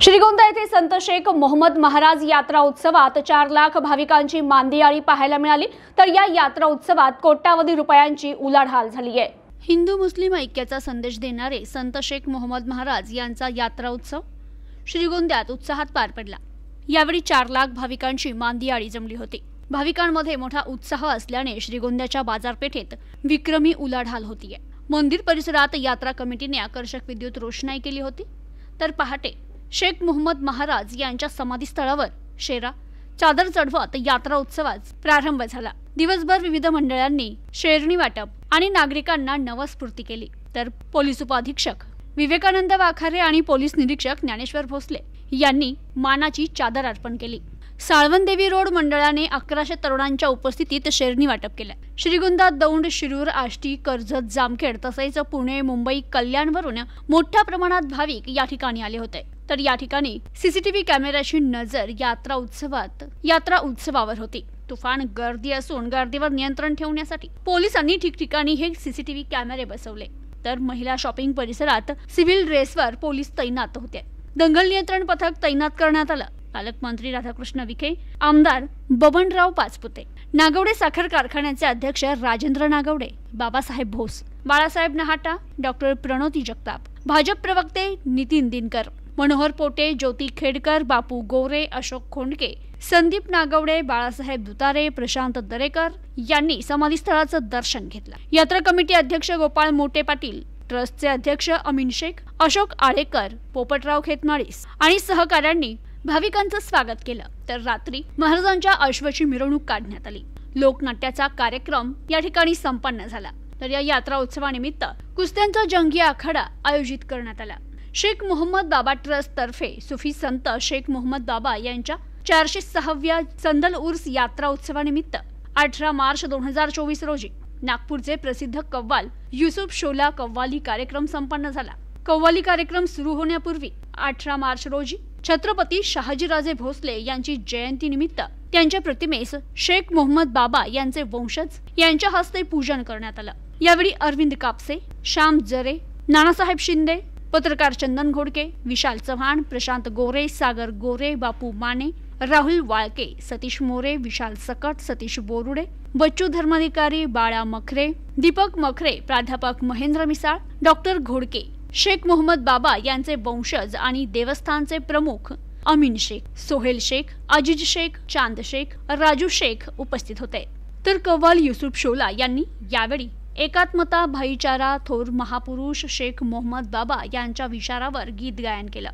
श्रीगोंदा येथे संत शेख मोहम्मद महाराज यात्रा उत्सवात चार लाख भाविकांची मांदियाळी पाहायला मिळाली तर या यात्रा उत्सवात कोट्यावधी रुपयांची उलाढाल झाली आहे हिंदू मुस्लिम ऐक्याचा संदेश देणारे संत शेख मोहम्मद महाराज यांचा यात्रा उत्सव श्रीगोंद्यात उत्साहात पार पडला यावेळी चार लाख भाविकांची मांदियाळी जमली होती भाविकांमध्ये मोठा उत्साह असल्याने श्रीगोंद्याच्या बाजारपेठेत विक्रमी उलाढाल होती मंदिर परिसरात यात्रा कमिटीने आकर्षक विद्युत रोषणाई केली होती तर पहाटे शेख मोहम्मद महाराज यांच्या समाधीस्थळावर शेरा चादर चढवत यात्रा उत्सवास प्रारंभ झाला दिवसभर विविध मंडळांनी शेरणी वाटप आणि नागरिकांना नवस्फूर्ती केली तर पोलीस उपाधीक्षक विवेकानंद वाखारे आणि पोलीस निरीक्षक ज्ञानेश्वर भोसले यांनी मानाची चादर अर्पण केली साळवणदेवी रोड मंडळाने अकराशे तरुणांच्या उपस्थितीत शेरणी वाटप केलं श्रीगुंदा दौंड शिरूर आष्टी कर्जत जामखेड तसेच पुणे मुंबई कल्याणवरून मोठ्या प्रमाणात भाविक या ठिकाणी आले होते तर या ठिकाणी सीसीटीव्ही कॅमेऱ्याची नजर यात्रा उत्सवात यात्रा उत्सवावर होती तुफान गर्दी असून गर्दीवर नियंत्रण ठेवण्यासाठी पोलिसांनी ठिकठिकाणी हे सीसीटीव्ही कॅमेरे बसवले तर महिला शॉपिंग परिसरात सिव्हिल ड्रेसवर पोलीस तैनात होते दंगल नियंत्रण पथक तैनात करण्यात आलं पालकमंत्री राधाकृष्ण विखे आमदार बबनराव पाचपुते नागवडे साखर कारखान्याचे अध्यक्ष राजेंद्र नागवडे बाबासाहेब भोस बाळासाहेब नहाटा डॉक्टर प्रणोती जगताप भाजप प्रवक्ते नितीन दिनकर मनोहर पोटे ज्योती खेडकर बापू गोरे अशोक खोंडके संदीप नागवडे बाळासाहेब दुतारे प्रशांत दरेकर यांनी समाधीस्थळाचं दर्शन घेतलं यात्रा कमिटी अध्यक्ष गोपाळ मोटे पाटील ट्रस्टचे अध्यक्ष अमिन शेख अशोक आळेकर पोपटराव खेतमाळीस आणि सहकाऱ्यांनी भाविकांचं स्वागत केलं तर रात्री महाराजांच्या अश्वची मिरवणूक काढण्यात आली लोकनाट्याचा कार्यक्रम या ठिकाणी संपन्न झाला तर या यात्रा उत्सवानिमित्त कुस्त्यांचा जंगी आखाडा आयोजित करण्यात आला शेख मोहम्मद बाबा ट्रस्ट तर्फे सुफी संत शेख मोहम्मद बाबा यांच्या चारशे सहाव्या चंदल उर्स यात्रा उत्सवानिमित्त अठरा मार्च दोन हजार चोवीस रोजी नागपूरचे प्रसिद्ध कव्वाल युसुफ शोला कव्वाली कार्यक्रम संपन्न झाला कव्वाली कार्यक्रम सुरू होण्यापूर्वी अठरा मार्च रोजी छत्रपती शहाजीराजे भोसले यांची जयंतीनिमित्त त्यांच्या प्रतिमेस शेख मोहम्मद बाबा यांचे वंशज यांच्या हस्ते पूजन करण्यात आलं यावेळी अरविंद कापसे श्याम जरे नानासाहेब शिंदे पत्रकार चंदन घोडके विशाल चव्हाण प्रशांत गोरे सागर गोरे बापू माने राहुल वाळके सतीश मोरे विशाल सकट सतीश बोरुडे बच्चू धर्माधिकारी बाळा मखरे दीपक मखरे प्राध्यापक महेंद्र मिसाळ डॉक्टर घोडके शेख मोहम्मद बाबा यांचे वंशज आणि देवस्थानचे प्रमुख अमीन शेख सोहेल शेख अजिज शेख चांद शेख राजू शेख उपस्थित होते तर कव्वाल युसुफ शोला यांनी यावेळी एकात्मता भाईचारा थोर महापुरुष शेख मोहम्मद बाबा यांच्या विचारावर गीत गायन केलं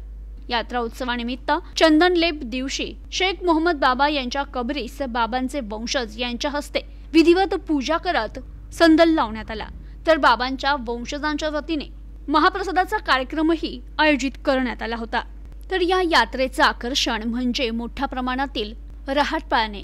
यात्रा उत्सवानिमित्त चंदन लेप दिवशी शेख मोहम्मद बाबा यांच्या कबरीस बाबांचे वंशज यांच्या हस्ते विधिवत पूजा करत संदल लावण्यात आला तर बाबांच्या वंशजांच्या वतीने महाप्रसादाचा कार्यक्रमही आयोजित करण्यात आला होता तर या यात्रेचं आकर्षण म्हणजे मोठ्या प्रमाणातील रहाट पाळणे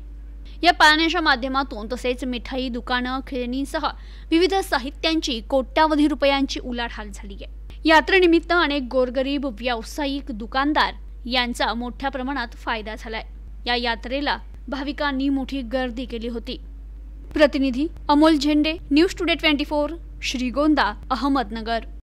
या पाळण्याच्या माध्यमातून तसेच मिठाई दुकानं खेळणीसह विविध साहित्यांची कोट्यावधी रुपयांची उलाढाल झाली आहे यात्रेनिमित्त अनेक गोरगरीब व्यावसायिक दुकानदार यांचा मोठ्या प्रमाणात फायदा झालाय या यात्रेला भाविकांनी मोठी गर्दी केली होती प्रतिनिधी Amol Zende news today twenty four Shrigonda Ahmednagar